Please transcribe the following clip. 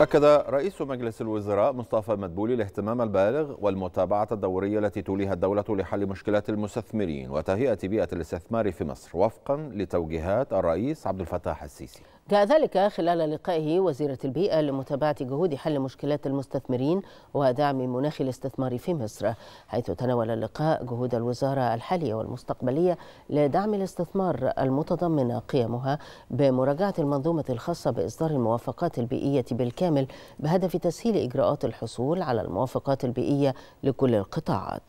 أكد رئيس مجلس الوزراء مصطفى مدبولي الاهتمام البالغ والمتابعة الدورية التي توليها الدولة لحل مشكلات المستثمرين وتهيئة بيئة الاستثمار في مصر وفقا لتوجيهات الرئيس عبد الفتاح السيسي جاء ذلك خلال لقائه وزيرة البيئة لمتابعة جهود حل مشكلات المستثمرين ودعم مناخ الاستثمار في مصر حيث تناول اللقاء جهود الوزارة الحالية والمستقبلية لدعم الاستثمار المتضمنة قيمها بمراجعة المنظومة الخاصة بإصدار الموافقات البيئية بالكامل بهدف تسهيل إجراءات الحصول على الموافقات البيئية لكل القطاعات